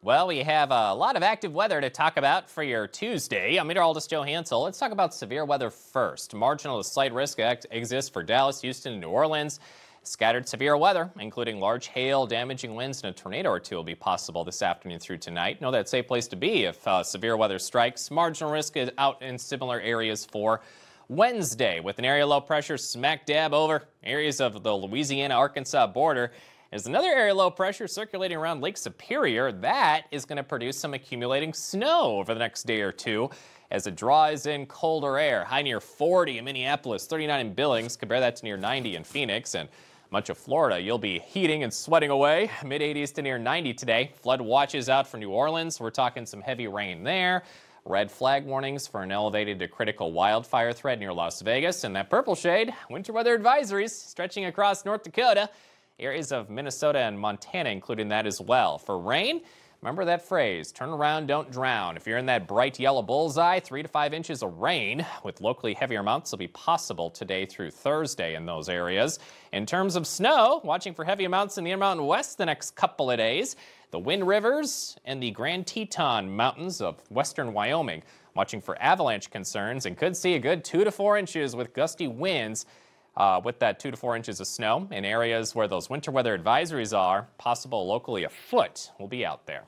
Well, we have a lot of active weather to talk about for your Tuesday. I'm meteorologist Joe Hansel. Let's talk about severe weather first. Marginal to slight risk exists for Dallas, Houston, and New Orleans. Scattered severe weather, including large hail, damaging winds, and a tornado or two will be possible this afternoon through tonight. Know that's a place to be if uh, severe weather strikes. Marginal risk is out in similar areas for Wednesday with an area low pressure smack dab over areas of the Louisiana-Arkansas border. There's another area of low pressure circulating around Lake Superior. That is going to produce some accumulating snow over the next day or two as it draws in colder air. High near 40 in Minneapolis, 39 in Billings. Compare that to near 90 in Phoenix and much of Florida. You'll be heating and sweating away. Mid 80s to near 90 today. Flood watches out for New Orleans. We're talking some heavy rain there. Red flag warnings for an elevated to critical wildfire threat near Las Vegas. And that purple shade, winter weather advisories stretching across North Dakota areas of Minnesota and Montana including that as well. For rain, remember that phrase, turn around, don't drown. If you're in that bright yellow bullseye, three to five inches of rain with locally heavier amounts will be possible today through Thursday in those areas. In terms of snow, watching for heavy amounts in the Intermountain West the next couple of days. The Wind Rivers and the Grand Teton Mountains of western Wyoming watching for avalanche concerns and could see a good two to four inches with gusty winds uh, with that two to four inches of snow. In areas where those winter weather advisories are, possible locally a foot will be out there.